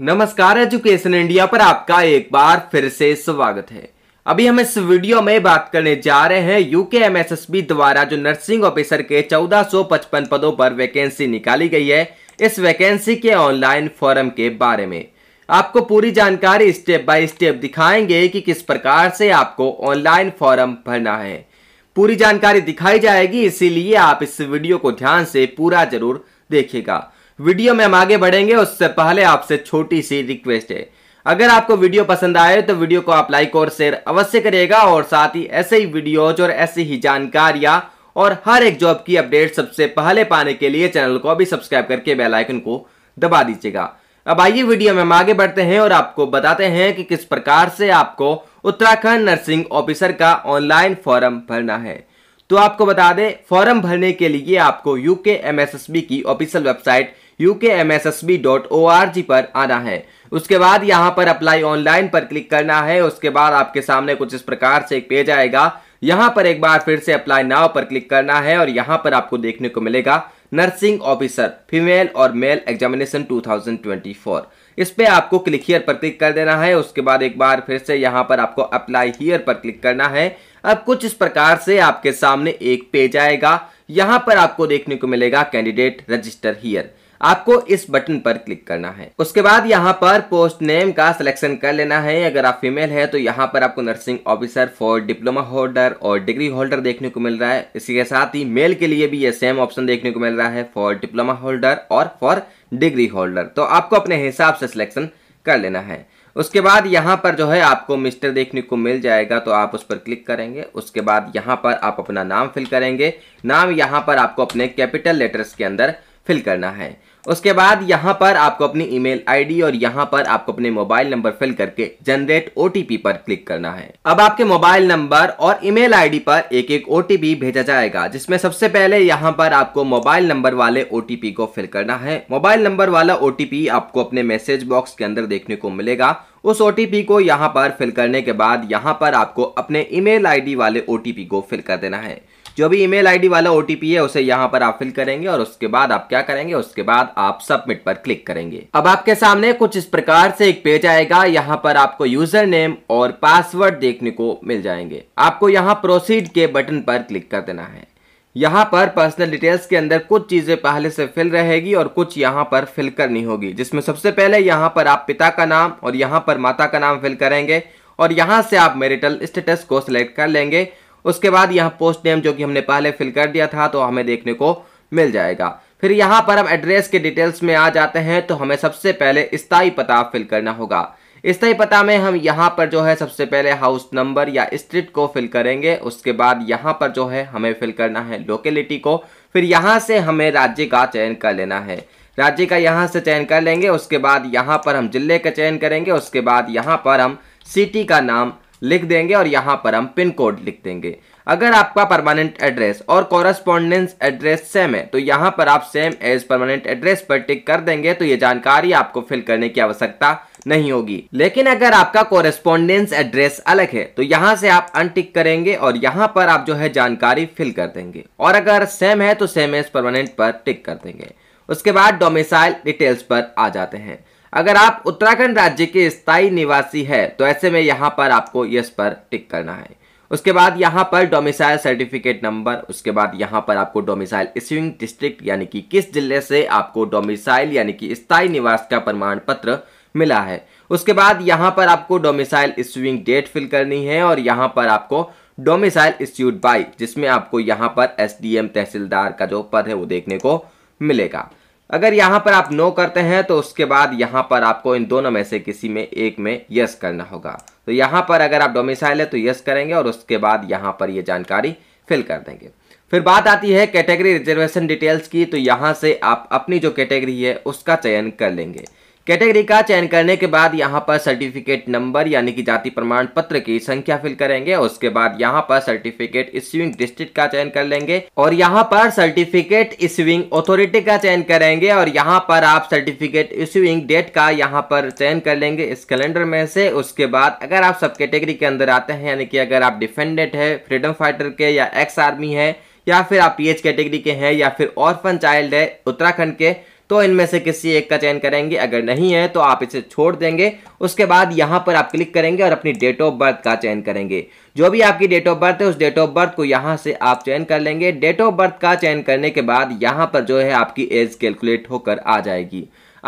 नमस्कार education India पर आपका एक बार फिर से स्वागत है अभी हम इस वीडियो में बात करने जा रहे हैं यूके एमएसएसबी द्वारा जो नर्सिंग ऑफिसर के 1455 पदों पर वैकेंसी निकाली गई है इस वैकेंसी के ऑनलाइन फॉरम के बारे में आपको पूरी जानकारी स्टेप बाय स्टेप दिखाएंगे कि किस प्रकार से आपको ऑनलाइन फॉरम भरना है पूरी जानकारी दिखाई जाएगी इसीलिए आप इस वीडियो को ध्यान से पूरा जरूर देखेगा वीडियो में हम आगे बढ़ेंगे उससे पहले आपसे छोटी सी रिक्वेस्ट है अगर आपको वीडियो पसंद आए तो वीडियो को आप लाइक और शेयर अवश्य करिएगा और साथ ही ऐसे ही वीडियोज और ऐसी ही जानकारियां और हर एक जॉब की अपडेट सबसे पहले पाने के लिए चैनल को अभी सब्सक्राइब करके बेल आइकन को दबा दीजिएगा अब आइए वीडियो में हम आगे बढ़ते हैं और आपको बताते हैं कि किस प्रकार से आपको उत्तराखंड नर्सिंग ऑफिसर का ऑनलाइन फॉर्म भरना है तो आपको बता दें फॉर्म भरने के लिए आपको यूके एमएसएसबी की ऑफिशियल वेबसाइट ukmssb.org पर आना है उसके बाद यहाँ पर अप्लाई ऑनलाइन पर क्लिक करना है उसके बाद आपके सामने कुछ इस प्रकार से एक पेज आएगा यहाँ पर एक बार फिर से अप्लाई नाव पर क्लिक करना है और यहाँ पर आपको देखने को मिलेगा नर्सिंग ऑफिसर फीमेल और मेल एग्जामिनेशन 2024 इस पे आपको क्लिक हियर पर क्लिक कर देना है उसके बाद एक बार फिर से यहाँ पर आपको अप्लाई हियर पर क्लिक करना है अब कुछ इस प्रकार से आपके सामने एक पेज आएगा यहाँ पर आपको देखने को मिलेगा कैंडिडेट रजिस्टर हियर आपको इस बटन पर क्लिक करना है उसके बाद यहाँ पर पोस्ट नेम का सिलेक्शन कर लेना है अगर आप फीमेल है तो यहाँ पर आपको nursing officer for diploma holder और डिग्री होल्डर देखने को मिल रहा है इसी के साथ ही मेल के लिए भी ये सेम ऑप्शन देखने को मिल रहा है फॉर डिप्लोमा होल्डर और फॉर डिग्री होल्डर तो आपको अपने हिसाब से सिलेक्शन कर लेना है उसके बाद यहाँ पर जो है आपको मिस्टर देखने को मिल जाएगा तो आप उस पर क्लिक करेंगे उसके बाद यहाँ पर आप अपना नाम फिल करेंगे नाम यहाँ पर आपको अपने कैपिटल लेटर्स के अंदर फिल करना है उसके बाद यहाँ पर आपको अपनी ईमेल आईडी और यहाँ पर आपको अपने मोबाइल नंबर फिल करके जनरेट ओटीपी पर क्लिक करना है अब आपके मोबाइल नंबर और ईमेल आईडी पर एक एक ओटीपी भेजा जाएगा जिसमें सबसे पहले यहाँ पर आपको मोबाइल नंबर वाले ओटीपी को फिल करना है मोबाइल नंबर वाला ओटीपी आपको अपने मैसेज बॉक्स के अंदर देखने को मिलेगा उस ओ को यहाँ पर फिल करने के बाद यहाँ पर आपको अपने ईमेल आईडी वाले ओ को फिल कर देना है जो भी ईमेल आईडी वाला ओटीपी है उसे यहाँ पर आप फिल करेंगे और उसके बाद आप क्या करेंगे उसके बाद आप सबमिट पर क्लिक करेंगे अब आपके सामने कुछ इस प्रकार से एक पेज आएगा यहाँ पर आपको यूजर नेम और पासवर्ड देखने को मिल जाएंगे आपको यहाँ प्रोसीड के बटन पर क्लिक कर देना है यहाँ पर पर्सनल डिटेल्स के अंदर कुछ चीज़ें पहले से फिल रहेगी और कुछ यहाँ पर फिल करनी होगी जिसमें सबसे पहले यहाँ पर आप पिता का नाम और यहाँ पर माता का नाम फिल करेंगे और यहाँ से आप मेरिटल स्टेटस को सिलेक्ट कर लेंगे उसके बाद यहाँ पोस्ट नेम जो कि हमने पहले फिल कर दिया था तो हमें देखने को मिल जाएगा फिर यहाँ पर हम एड्रेस के डिटेल्स में आ जाते हैं तो हमें सबसे पहले स्थाई पता फिल करना होगा स्थाई पता में हम यहाँ पर जो है सबसे पहले हाउस नंबर या स्ट्रीट को फिल करेंगे उसके बाद यहाँ पर जो है हमें फिल करना है लोकेलिटी को फिर यहाँ से हमें राज्य का चयन कर लेना है राज्य का यहाँ से चयन कर लेंगे उसके बाद यहाँ पर हम जिले का चयन करेंगे उसके बाद यहाँ पर हम सिटी का नाम लिख देंगे और यहाँ पर हम पिन कोड लिख देंगे अगर आपका परमानेंट एड्रेस और कॉरेस्पॉन्डेंस एड्रेस सेम है तो यहाँ पर आप सेम एज परमानेंट एड्रेस पर टिक कर देंगे तो ये जानकारी आपको फिल करने की आवश्यकता नहीं होगी लेकिन अगर आपका कॉरेस्पॉन्डेंस एड्रेस अलग है तो यहाँ से आप अनटिक करेंगे और यहाँ पर आप जो है जानकारी फिल कर देंगे और अगर सेम है तो सेम एज परमानेंट पर टिक कर देंगे उसके बाद डोमिसाइल डिटेल्स पर आ जाते हैं अगर आप उत्तराखंड राज्य के स्थायी निवासी है तो ऐसे में यहाँ पर आपको यस पर टिक करना है उसके बाद यहाँ पर डोमिसाइल सर्टिफिकेट नंबर उसके बाद यहाँ पर आपको डोमिसाइल इश्यूंग डिस्ट्रिक्ट यानी कि किस जिले से आपको डोमिसाइल यानी कि स्थायी निवास का प्रमाण पत्र मिला है उसके बाद यहाँ पर आपको डोमिसाइल इश्यूंग डेट फिल करनी है और यहाँ पर आपको डोमिसाइल इश्यूड बाई जिसमें आपको यहाँ पर एस तहसीलदार का जो पद है वो देखने को मिलेगा अगर यहाँ पर आप नो करते हैं तो उसके बाद यहाँ पर आपको इन दोनों में से किसी में एक में यस करना होगा तो यहाँ पर अगर आप डोमिसाइल है तो यस करेंगे और उसके बाद यहाँ पर ये यह जानकारी फिल कर देंगे फिर बात आती है कैटेगरी रिजर्वेशन डिटेल्स की तो यहाँ से आप अपनी जो कैटेगरी है उसका चयन कर लेंगे कैटेगरी का चयन करने के बाद यहाँ पर सर्टिफिकेट नंबर यानी कि जाति प्रमाण पत्र की संख्या फिल करेंगे उसके बाद यहाँ पर सर्टिफिकेट इश्यूइंग डिस्ट्रिक्ट का चयन कर लेंगे और यहाँ पर सर्टिफिकेट इश्यूइंग अथॉरिटी का चयन करेंगे और यहाँ पर आप सर्टिफिकेट इश्यूइंग डेट का यहाँ पर चयन कर लेंगे इस कैलेंडर में से उसके बाद अगर आप सब कैटेगरी के अंदर आते हैं यानी कि अगर आप डिफेंडेंट है फ्रीडम फाइटर के या एक्स आर्मी है या फिर आप पीएच कैटेगरी के हैं या फिर ऑर्फन चाइल्ड है उत्तराखंड के तो इनमें से किसी एक का चयन करेंगे अगर नहीं है तो आप इसे छोड़ देंगे उसके बाद यहाँ पर आप क्लिक करेंगे और अपनी डेट ऑफ बर्थ का चयन करेंगे जो भी आपकी डेट ऑफ बर्थ है उस डेट ऑफ बर्थ को यहाँ से आप चयन कर लेंगे डेट ऑफ बर्थ का चयन करने के बाद यहाँ पर जो है आपकी एज कैलकुलेट होकर आ जाएगी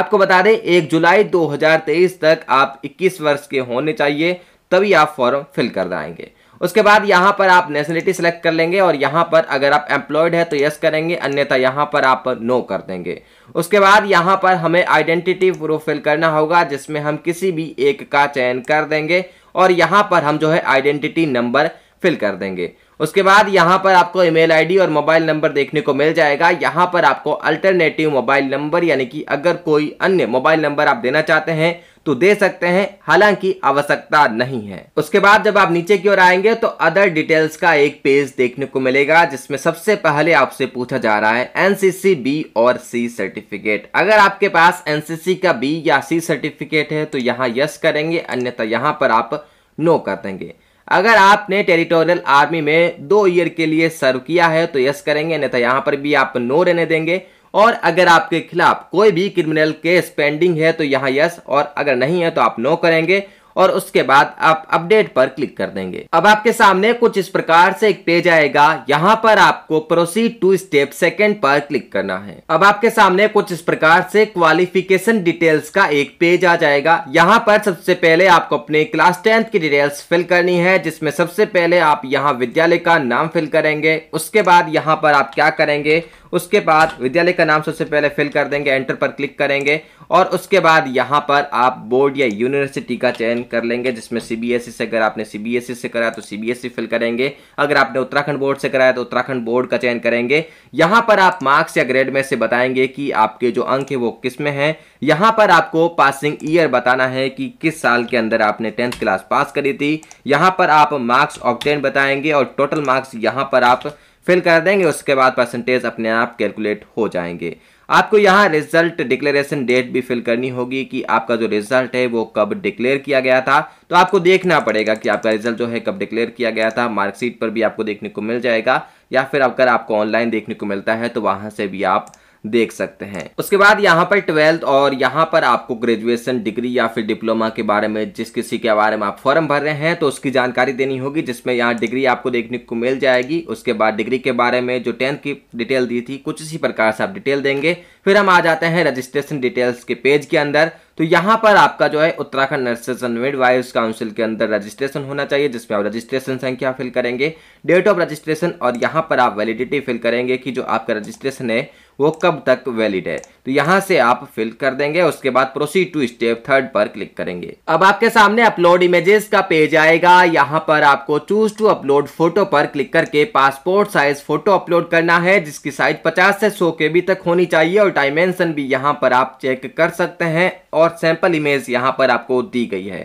आपको बता दें एक जुलाई दो तक आप इक्कीस वर्ष के होने चाहिए तभी आप फॉर्म फिल कर पाएंगे उसके बाद यहाँ पर आप नेशनलिटी सेलेक्ट कर लेंगे और यहाँ पर अगर आप एम्प्लॉयड है तो यस करेंगे अन्यथा यहाँ पर आप नो कर देंगे उसके बाद यहाँ पर हमें आइडेंटिटी प्रूफ फिल करना होगा जिसमें हम किसी भी एक का चयन कर देंगे और यहाँ पर हम जो है आइडेंटिटी नंबर फिल कर देंगे उसके बाद यहाँ पर आपको ईमेल आईडी और मोबाइल नंबर देखने को मिल जाएगा यहाँ पर आपको अल्टरनेटिव मोबाइल नंबर यानी कि अगर कोई अन्य मोबाइल नंबर आप देना चाहते हैं तो दे सकते हैं हालांकि आवश्यकता नहीं है उसके बाद जब आप नीचे की ओर आएंगे तो अदर डिटेल्स का एक पेज देखने को मिलेगा जिसमें सबसे पहले आपसे पूछा जा रहा है एनसीसी बी और सी सर्टिफिकेट अगर आपके पास एनसीसी का बी या सी सर्टिफिकेट है तो यहाँ यस करेंगे अन्यथा यहाँ पर आप नो कर देंगे अगर आपने टेरिटोरियल आर्मी में दो ईयर के लिए सर्व किया है तो यस करेंगे नहीं तो यहाँ पर भी आप नो रहने देंगे और अगर आपके खिलाफ कोई भी क्रिमिनल केस पेंडिंग है तो यहाँ यस और अगर नहीं है तो आप नो करेंगे और उसके बाद आप अपडेट पर क्लिक कर देंगे अब आपके सामने कुछ इस प्रकार से एक पेज आएगा यहाँ पर आपको प्रोसीड टू स्टेप सेकेंड पर क्लिक करना है अब आपके सामने कुछ इस प्रकार से क्वालिफिकेशन डिटेल्स का एक पेज आ जाएगा यहाँ पर सबसे पहले आपको अपने क्लास टेंथ की डिटेल्स फिल करनी है जिसमें सबसे पहले आप यहाँ विद्यालय का नाम फिल करेंगे उसके बाद यहाँ पर आप क्या करेंगे उसके बाद विद्यालय का नाम सबसे पहले फिल कर देंगे एंटर पर क्लिक करेंगे और उसके बाद यहाँ पर आप बोर्ड या यूनिवर्सिटी का चयन कर लेंगे जिसमें सीबीएसई से अगर आपने सीबीएसई से कराया तो सीबीएसई फिल करेंगे अगर आपने उत्तराखंड बोर्ड से कराया तो उत्तराखंड बोर्ड का चयन करेंगे यहाँ पर आप मार्क्स या ग्रेड में से बताएंगे कि आपके जो अंक है वो किस में है यहाँ पर आपको पासिंग ईयर बताना है कि किस साल के अंदर आपने टेंथ क्लास पास करी थी यहाँ पर आप मार्क्स ऑप्टेन बताएंगे और टोटल मार्क्स यहाँ पर आप फिल कर देंगे उसके बाद परसेंटेज अपने आप कैलकुलेट हो जाएंगे आपको यहाँ रिजल्ट डिक्लेरेशन डेट भी फिल करनी होगी कि आपका जो रिजल्ट है वो कब डिक्लेयर किया गया था तो आपको देखना पड़ेगा कि आपका रिजल्ट जो है कब डिक्लेयर किया गया था मार्कशीट पर भी आपको देखने को मिल जाएगा या फिर अगर आपको ऑनलाइन देखने को मिलता है तो वहाँ से भी आप देख सकते हैं उसके बाद यहाँ पर ट्वेल्थ और यहाँ पर आपको ग्रेजुएशन डिग्री या फिर डिप्लोमा के बारे में जिस किसी के बारे में आप फॉर्म भर रहे हैं तो उसकी जानकारी देनी होगी जिसमें यहाँ डिग्री आपको देखने को मिल जाएगी उसके बाद डिग्री के बारे में जो टेंथ की डिटेल दी थी कुछ इसी प्रकार से आप डिटेल देंगे फिर हम आ जाते हैं रजिस्ट्रेशन डिटेल्स के पेज के अंदर तो यहाँ पर आपका जो है Uttarakhand nurses and midwife council के अंदर रजिस्ट्रेशन होना चाहिए जिसमें आप रजिस्ट्रेशन संख्या फिल करेंगे डेट ऑफ रजिस्ट्रेशन और यहाँ पर आप वैलिडिटी फिल करेंगे कि जो आपका रजिस्ट्रेशन है वो कब तक वैलिड है तो यहाँ से आप फिल कर देंगे उसके बाद प्रोसीड टू स्टेप थर्ड पर क्लिक करेंगे अब आपके सामने अपलोड इमेजेस का पेज आएगा यहाँ पर आपको चूज टू अपलोड फोटो पर क्लिक करके पासपोर्ट साइज फोटो अपलोड करना है जिसकी साइज 50 से 100 के बी तक होनी चाहिए और डायमेंशन भी यहाँ पर आप चेक कर सकते हैं और सैंपल इमेज यहाँ पर आपको दी गई है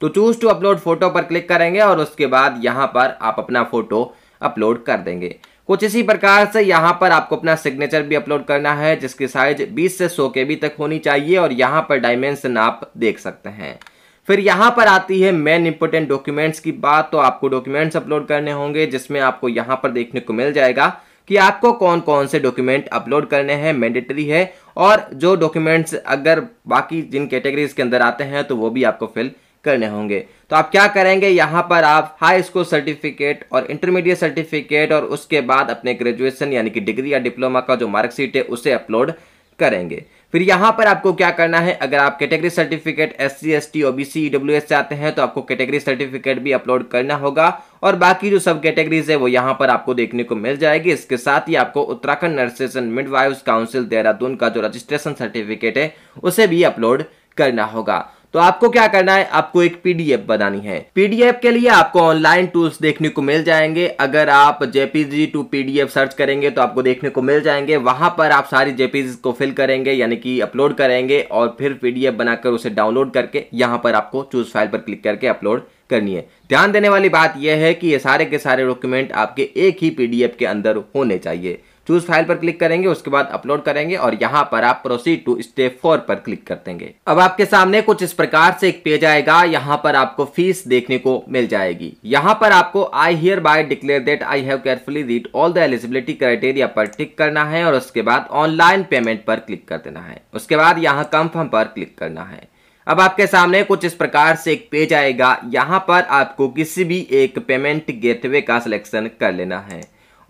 तो चूज टू अपलोड फोटो पर क्लिक करेंगे और उसके बाद यहाँ पर आप अपना फोटो अपलोड कर देंगे कुछ इसी प्रकार से यहाँ पर आपको अपना सिग्नेचर भी अपलोड करना है जिसकी साइज 20 से 100 के बी तक होनी चाहिए और यहाँ पर डायमेंशन आप देख सकते हैं फिर यहाँ पर आती है मेन इंपोर्टेंट डॉक्यूमेंट्स की बात तो आपको डॉक्यूमेंट्स अपलोड करने होंगे जिसमें आपको यहाँ पर देखने को मिल जाएगा कि आपको कौन कौन से डॉक्यूमेंट अपलोड करने हैं मैंडेटरी है और जो डॉक्यूमेंट्स अगर बाकी जिन कैटेगरीज के अंदर आते हैं तो वो भी आपको फिल करने होंगे तो आप क्या करेंगे यहाँ पर आप हाई स्कूल सर्टिफिकेट और इंटरमीडिएट सर्टिफिकेट और उसके बाद अपने ग्रेजुएशन यानी कि डिग्री या डिप्लोमा का जो मार्कशीट है उसे अपलोड करेंगे फिर यहाँ पर आपको क्या करना है अगर आप category certificate S C S T O B C W S से आते हैं तो आपको कैटेगरी सर्टिफिकेट भी अपलोड करना होगा और बाकी जो सब कैटेगरीज है वो यहाँ पर आपको देखने को मिल जाएगी इसके साथ ही आपको Uttarakhand nurses and midwives council Dehradun का जो रजिस्ट्रेशन सर्टिफिकेट है उसे भी अपलोड करना होगा तो आपको क्या करना है आपको एक पीडीएफ बनानी है पीडीएफ के लिए आपको ऑनलाइन टूल्स देखने को मिल जाएंगे अगर आप जेपीजी टू पीडीएफ सर्च करेंगे तो आपको देखने को मिल जाएंगे वहां पर आप सारी जेपीजी को फिल करेंगे यानी कि अपलोड करेंगे और फिर पीडीएफ बनाकर उसे डाउनलोड करके यहां पर आपको चूज फाइल पर क्लिक करके अपलोड करनी है ध्यान देने वाली बात यह है कि ये सारे के सारे डॉक्यूमेंट आपके एक ही पीडीएफ के अंदर होने चाहिए चूज फाइल पर क्लिक करेंगे उसके बाद अपलोड करेंगे और यहाँ पर आप प्रोसीड टू स्टेप फोर पर क्लिक कर देंगे अब आपके सामने कुछ इस प्रकार से एक पेज आएगा यहाँ पर आपको फीस देखने को मिल जाएगी यहाँ पर आपको I hereby declare that I have carefully read all the eligibility criteria पर टिक करना है और उसके बाद ऑनलाइन पेमेंट पर क्लिक कर देना है उसके बाद यहाँ कंफर्म पर क्लिक करना है अब आपके सामने कुछ इस प्रकार से एक पेज आएगा यहाँ पर आपको किसी भी एक पेमेंट गेटवे का सिलेक्शन कर लेना है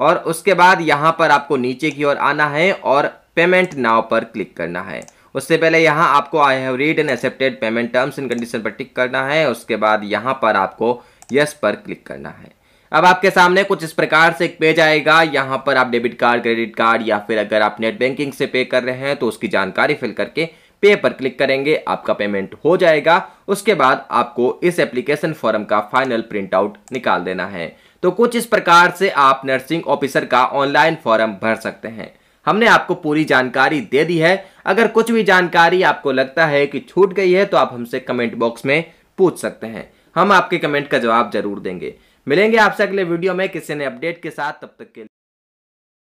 और उसके बाद यहाँ पर आपको नीचे की ओर आना है और पेमेंट नाव पर क्लिक करना है उससे पहले यहाँ आपको I have read and accepted payment terms and condition पर टिक करना है उसके बाद यहाँ पर आपको यस पर क्लिक करना है अब आपके सामने कुछ इस प्रकार से एक पेज आएगा यहाँ पर आप डेबिट कार्ड क्रेडिट कार्ड या फिर अगर आप नेट बैंकिंग से पे कर रहे हैं तो उसकी जानकारी फिल करके पे पर क्लिक करेंगे आपका पेमेंट हो जाएगा उसके बाद आपको इस एप्लीकेशन फॉर्म का फाइनल प्रिंट आउट निकाल देना है तो कुछ इस प्रकार से आप नर्सिंग ऑफिसर का ऑनलाइन फॉर्म भर सकते हैं हमने आपको पूरी जानकारी दे दी है अगर कुछ भी जानकारी आपको लगता है कि छूट गई है तो आप हमसे कमेंट बॉक्स में पूछ सकते हैं हम आपके कमेंट का जवाब जरूर देंगे मिलेंगे आपसे अगले वीडियो में किसी ने अपडेट के साथ तब तक के लिए